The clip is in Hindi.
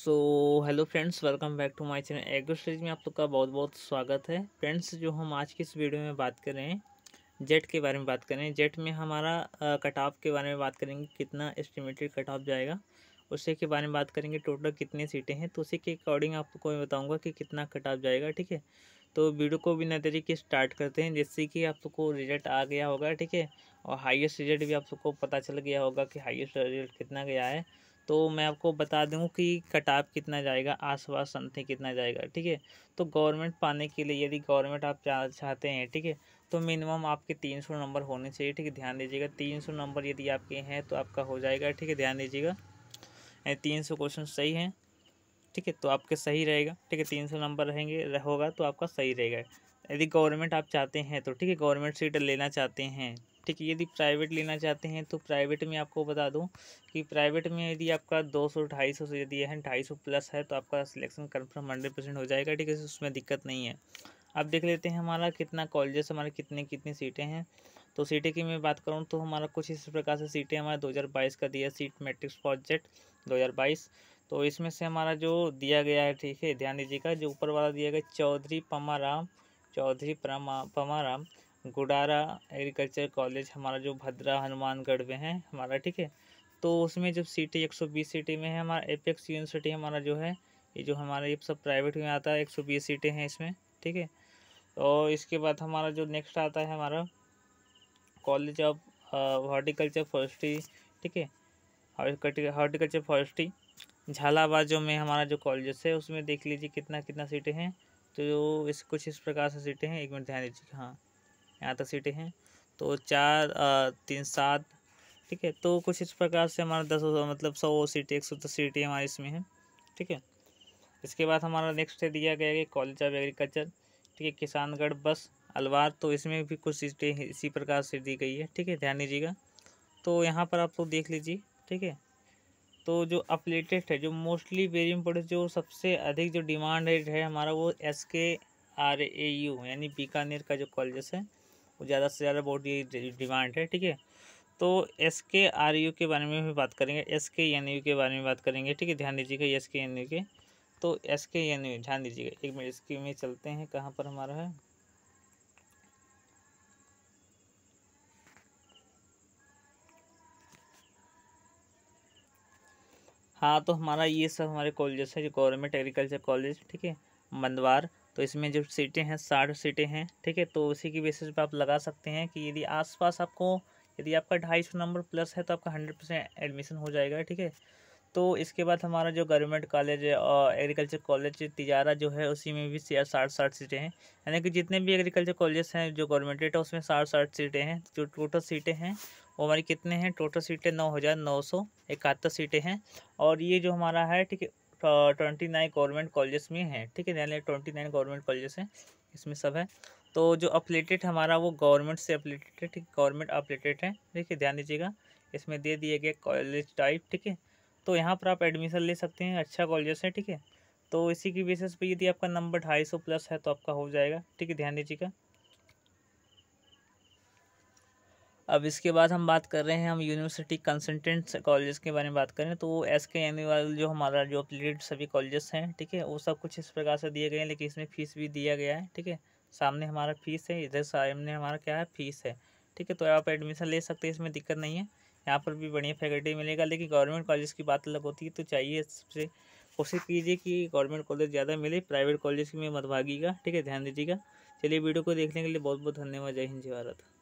so hello friends welcome back to my channel agro stage में आप लोग का बहुत बहुत स्वागत है फ्रेंड्स जो हम आज की इस वीडियो में बात कर रहे हैं जेट के बारे में बात कर रहे हैं जेट में हमारा कट ऑफ के बारे में बात करेंगे कितना एस्टिमेटेड कट ऑफ जाएगा उसी के बारे में बात करेंगे टोटल कितनी सीटें हैं तो उसी के अकॉर्डिंग आपको मैं बताऊँगा कि कितना कट ऑफ जाएगा ठीक है तो वीडियो को बिना देरी के स्टार्ट करते हैं जिससे कि आप लोग को रिजल्ट आ गया होगा ठीक है और हाईएस्ट रिजल्ट भी आप सबको पता चल गया होगा कि हाईएस्ट रिजल्ट कितना गया है तो मैं आपको बता दूँ कि कटाप कितना जाएगा आसपास समथिंग कितना जाएगा ठीक है तो गवर्नमेंट पाने के लिए यदि गवर्नमेंट आप चाहते हैं ठीक है तो मिनिमम आपके तीन सौ नंबर होने चाहिए ठीक है ध्यान दीजिएगा तीन सौ नंबर यदि आपके हैं तो आपका हो जाएगा ठीक है ध्यान दीजिएगा तीन सौ क्वेश्चन सही हैं ठीक है तो आपके सही रहेगा ठीक है तीन सौ नंबर रहेंगे होगा तो आपका सही रहेगा यदि गवर्नमेंट आप चाहते हैं तो ठीक है गवर्नमेंट सीट लेना चाहते हैं ठीक है यदि प्राइवेट लेना चाहते हैं तो प्राइवेट में आपको बता दूं कि प्राइवेट में यदि आपका दो सौ ढाई सौ से यदि है ढाई सौ प्लस है तो आपका सिलेक्शन कन्फर्म हंड्रेड परसेंट हो जाएगा ठीक है उसमें दिक्कत नहीं है अब देख लेते हैं हमारा कितना कॉलेजेस हमारे कितने कितनी सीटें हैं तो सीटें की मैं बात करूँ तो हमारा कुछ इस प्रकार से सीटें हमारे दो का दिया सीट मेट्रिक्स प्रोजेक्ट दो तो इसमें से हमारा जो दिया गया है ठीक है ध्यान दीजिएगा जो ऊपर वाला दिया गया चौधरी पमाराम चौधरी पमा पमाराम गुडारा एग्रीकल्चर कॉलेज हमारा जो भद्रा हनुमानगढ़ में है हमारा ठीक है तो उसमें जब सिटी एक सौ बीस सिटी में है हमारा एपेक्स यूनिवर्सिटी हमारा जो है ये जो हमारा ये सब प्राइवेट में आता है एक सौ बीस सीटें हैं इसमें ठीक है और इसके बाद हमारा जो नेक्स्ट आता है हमारा कॉलेज ऑफ हॉर्टिकल्चर फॉरेस्ट्री ठीक है हॉर्टिकल्चर फॉरेस्ट्री झालाबाद जो में हमारा जो कॉलेज है उसमें देख लीजिए कितना कितना सीटें हैं तो इस कुछ इस प्रकार से सीटें हैं एक मिनट ध्यान दीजिए हाँ यहाँ तक सीटें हैं तो चार तीन सात ठीक है तो कुछ इस प्रकार से हमारा दस मतलब सौ सीटें एक सौ दस सीटें हमारे इसमें हैं ठीक है इसके बाद हमारा नेक्स्ट दिया गया है कॉलेज ऑफ एग्रीकल्चर ठीक है किसानगढ़ बस अलवार तो इसमें भी कुछ सीटें इसी प्रकार से दी गई है ठीक है ध्यान दीजिएगा तो यहाँ पर आप लोग तो देख लीजिए ठीक है तो जो अपलेटेस्ट है जो मोस्टली वेरी इंपॉर्टेंट जो सबसे अधिक जो डिमांड रेट है हमारा वो एस के आर ए यू यानी बीकानेर का जो कॉलेज है ज़्यादा से ज़्यादा बोर्ड डिमांड है ठीक है तो एस के आर यू के बारे में भी बात करेंगे एस के एन यू के बारे में बात करेंगे ठीक है ध्यान दीजिएगा एस के एन यू के तो एस के एन यू ध्यान दीजिएगा एक मिनट इसके में चलते हैं कहाँ पर हमारा है हाँ तो हमारा ये सब हमारे कॉलेजेस है जो गवर्नमेंट एग्रीकल्चर कॉलेज ठीक है मंदवार तो इसमें जो सीटें हैं साठ सीटें हैं ठीक है तो उसी की बेसिस पर आप लगा सकते हैं कि यदि आसपास आपको यदि आपका ढाई सौ नंबर प्लस है तो आपका हंड्रेड परसेंट एडमिशन हो जाएगा ठीक है तो इसके बाद हमारा जो गवर्नमेंट कॉलेज और एग्रीकल्चर कॉलेज तिजारा जो है उसी में भी साठ साठ सीटें हैं यानी कि जितने भी एग्रीकल्चर कॉलेज हैं जो गवर्नमेंटेड है तो उसमें साठ साठ सीटें हैं जो टोटल सीटें हैं वो हमारी कितने हैं टोटल सीटें नौ हज़ार नौ सौ इकहत्तर सीटें हैं और ये जो हमारा है ठीक है ट्वेंटी नाइन गवर्नमेंट कॉलेज में है ठीक है ध्यान ट्वेंटी नाइन गवर्नमेंट कॉलेज हैं इसमें सब है तो जो अपलेटेड हमारा वो गवर्नमेंट से अपलेटेड है ठीक गवर्नमेंट अपलेटेड है देखिए ध्यान दीजिएगा इसमें दे दिए गए कॉलेज टाइप ठीक है तो यहाँ पर आप एडमिशन ले सकते हैं अच्छा कॉलेज है ठीक है तो इसी की बेसिस पे यदि आपका नंबर ढाई सौ प्लस है तो आपका हो जाएगा ठीक है ध्यान दीजिएगा अब इसके बाद हम बात कर रहे हैं हम यूनिवर्सिटी कंसल्टेंट कॉलेज के बारे में बात करें तो एस के एम वाले जो हमारा जो अपलेटेड सभी कॉलेजेस हैं ठीक है वो सब कुछ इस प्रकार से दिए गए हैं लेकिन इसमें फ़ीस भी दिया गया है ठीक है सामने हमारा फ़ीस है इधर सामने हमारा क्या है फ़ीस है ठीक है तो आप एडमिशन ले सकते हैं इसमें दिक्कत नहीं है यहाँ पर भी बढ़िया फैकल्टी मिलेगा लेकिन गवर्नमेंट कॉलेज की बात अलग होती है तो चाहिए सबसे कोशिश कीजिए कि गवर्नमेंट कॉलेज ज़्यादा मिले प्राइवेट कॉलेज में मत भागीगा ठीक है ध्यान दीजिएगा चलिए वीडियो को देखने के लिए बहुत बहुत धन्यवाद जय हिंद जय भारत